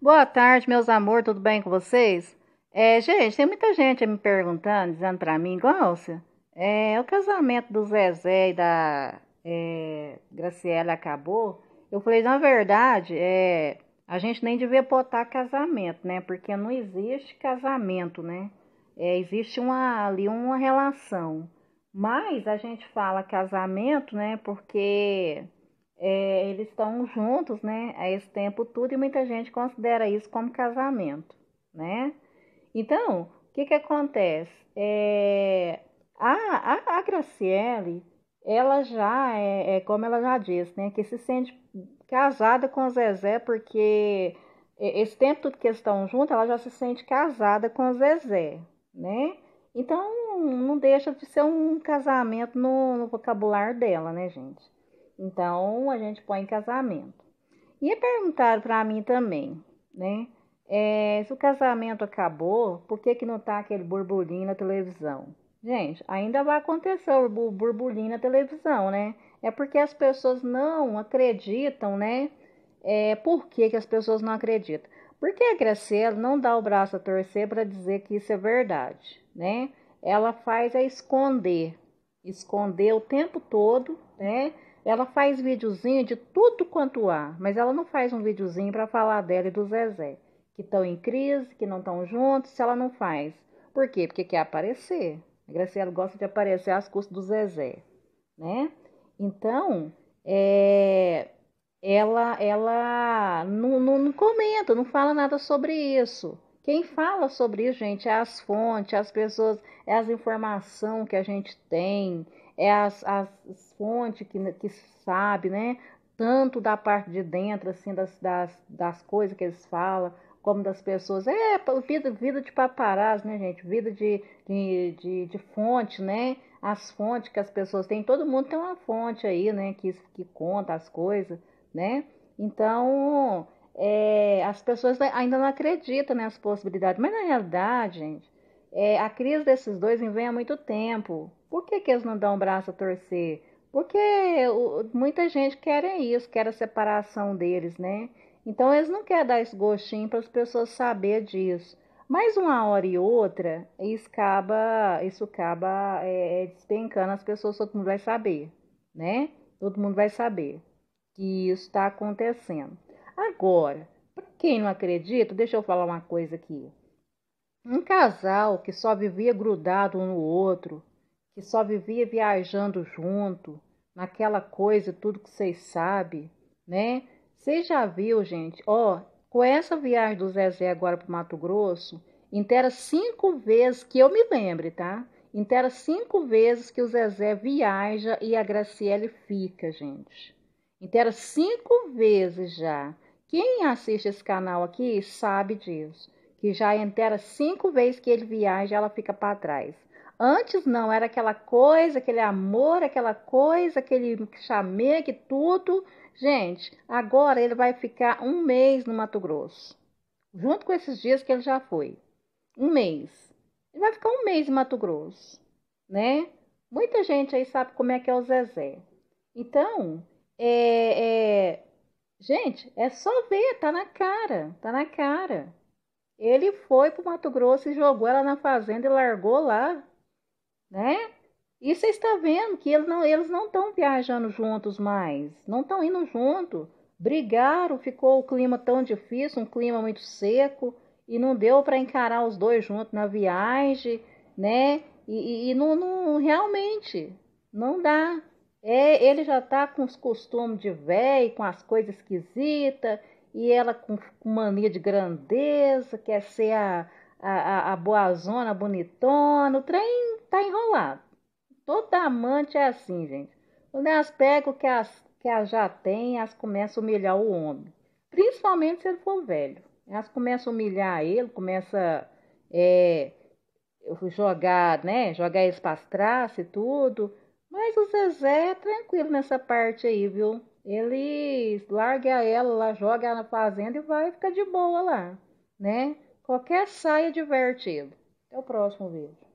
Boa tarde, meus amor, tudo bem com vocês? É, gente, tem muita gente me perguntando, dizendo para mim, Glaucia, é, o casamento do Zezé e da é, Graciela acabou. Eu falei, na verdade, é, a gente nem devia botar casamento, né? Porque não existe casamento, né? É, existe uma, ali uma relação. Mas a gente fala casamento, né? Porque é, eles estão juntos, né, a esse tempo tudo, e muita gente considera isso como casamento, né? Então, o que que acontece? É, a, a, a Graciele, ela já, é, é, como ela já disse, né, que se sente casada com o Zezé, porque esse tempo tudo que eles estão juntos, ela já se sente casada com o Zezé, né? Então, não deixa de ser um casamento no, no vocabulário dela, né, gente? Então, a gente põe casamento. E perguntaram para mim também, né? É, se o casamento acabou, por que, que não tá aquele burburinho na televisão? Gente, ainda vai acontecer o burburinho na televisão, né? É porque as pessoas não acreditam, né? É, por que, que as pessoas não acreditam? Porque a Graciela não dá o braço a torcer para dizer que isso é verdade, né? Ela faz a é esconder, esconder o tempo todo, né? Ela faz videozinho de tudo quanto há, mas ela não faz um videozinho para falar dela e do Zezé, que estão em crise, que não estão juntos, se ela não faz. Por quê? Porque quer aparecer. A Graciela gosta de aparecer às custas do Zezé, né? Então, é, ela, ela não, não, não comenta, não fala nada sobre isso. Quem fala sobre isso, gente, é as fontes, é as pessoas, é as informações que a gente tem, é as, as fontes que, né, que sabe, né? Tanto da parte de dentro, assim, das, das, das coisas que eles falam, como das pessoas. É, vida, vida de paparazzo, né, gente? Vida de, de, de, de fonte, né? As fontes que as pessoas têm. Todo mundo tem uma fonte aí, né? Que, que conta as coisas, né? Então, é, as pessoas ainda não acreditam nas possibilidades. Mas, na realidade, gente, é, a crise desses dois vem há muito tempo. Por que, que eles não dão o braço a torcer? Porque o, muita gente quer isso, quer a separação deles, né? Então eles não querem dar esse gostinho para as pessoas saber disso. Mas uma hora e outra, isso acaba, isso acaba é, é, despencando as pessoas, todo mundo vai saber, né? Todo mundo vai saber que isso está acontecendo. Agora, para quem não acredita, deixa eu falar uma coisa aqui. Um casal que só vivia grudado um no outro, que só vivia viajando junto, naquela coisa, tudo que vocês sabem, né? Vocês já viu, gente? Ó, com essa viagem do Zezé agora para Mato Grosso, intera cinco vezes que eu me lembre, tá? Intera cinco vezes que o Zezé viaja e a Graciele fica, gente. Intera cinco vezes já. Quem assiste esse canal aqui sabe disso que já entera cinco vezes que ele viaja, ela fica para trás. Antes não, era aquela coisa, aquele amor, aquela coisa, aquele chameque, tudo. Gente, agora ele vai ficar um mês no Mato Grosso, junto com esses dias que ele já foi. Um mês. Ele vai ficar um mês em Mato Grosso, né? Muita gente aí sabe como é que é o Zezé. Então, é, é... gente, é só ver, tá na cara, tá na cara. Ele foi para o Mato Grosso e jogou ela na fazenda e largou lá, né? E você está vendo que ele não, eles não estão viajando juntos mais, não estão indo junto. Brigaram, ficou o clima tão difícil, um clima muito seco, e não deu para encarar os dois juntos na viagem, né? E, e, e não, não, realmente, não dá. É, ele já está com os costumes de velho, com as coisas esquisitas, e ela com mania de grandeza, quer ser a, a, a, a boazona, a bonitona, o trem tá enrolado. Toda amante é assim, gente. Quando elas pegam o que as que elas já têm, elas começam a humilhar o homem. Principalmente se ele for velho. Elas começam a humilhar ele, começam é, jogar, né? Jogar eles pra trás e tudo. Mas o Zezé é tranquilo nessa parte aí, viu? ele larga ela lá, joga ela na fazenda e vai ficar de boa lá, né? Qualquer saia divertido. Até o próximo vídeo.